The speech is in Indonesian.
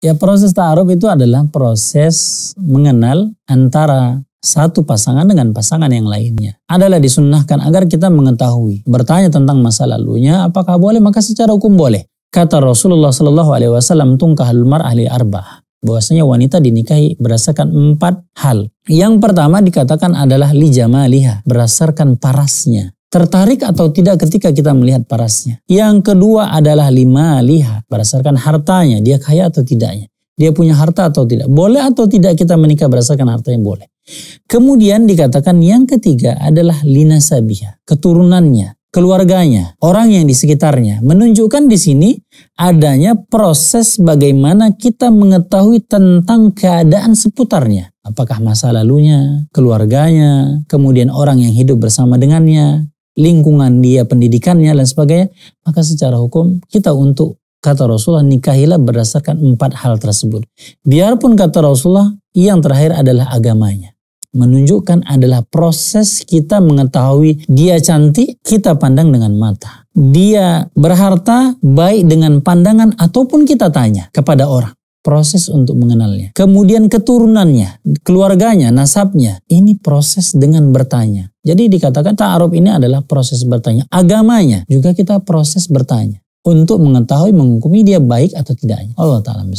Ya proses ta'aruf itu adalah proses mengenal antara satu pasangan dengan pasangan yang lainnya. Adalah disunnahkan agar kita mengetahui, bertanya tentang masa lalunya, apakah boleh? Maka secara hukum boleh. Kata Rasulullah Shallallahu Alaihi Wasallam, tungkah lumar ahli arbah. Bahwasanya wanita dinikahi berdasarkan empat hal. Yang pertama dikatakan adalah liha, berdasarkan parasnya tertarik atau tidak ketika kita melihat parasnya. Yang kedua adalah lima lihat berdasarkan hartanya, dia kaya atau tidaknya. Dia punya harta atau tidak. Boleh atau tidak kita menikah berdasarkan harta yang boleh. Kemudian dikatakan yang ketiga adalah lina sabiha, keturunannya, keluarganya, orang yang di sekitarnya. Menunjukkan di sini adanya proses bagaimana kita mengetahui tentang keadaan seputarnya. Apakah masa lalunya, keluarganya, kemudian orang yang hidup bersama dengannya, lingkungan dia, pendidikannya dan sebagainya, maka secara hukum kita untuk kata Rasulullah nikahilah berdasarkan empat hal tersebut. Biarpun kata Rasulullah yang terakhir adalah agamanya. Menunjukkan adalah proses kita mengetahui dia cantik, kita pandang dengan mata. Dia berharta baik dengan pandangan ataupun kita tanya kepada orang proses untuk mengenalnya. Kemudian keturunannya, keluarganya, nasabnya, ini proses dengan bertanya. Jadi dikatakan ta'aruf ini adalah proses bertanya. Agamanya juga kita proses bertanya untuk mengetahui menghukumi dia baik atau tidaknya. Allah taala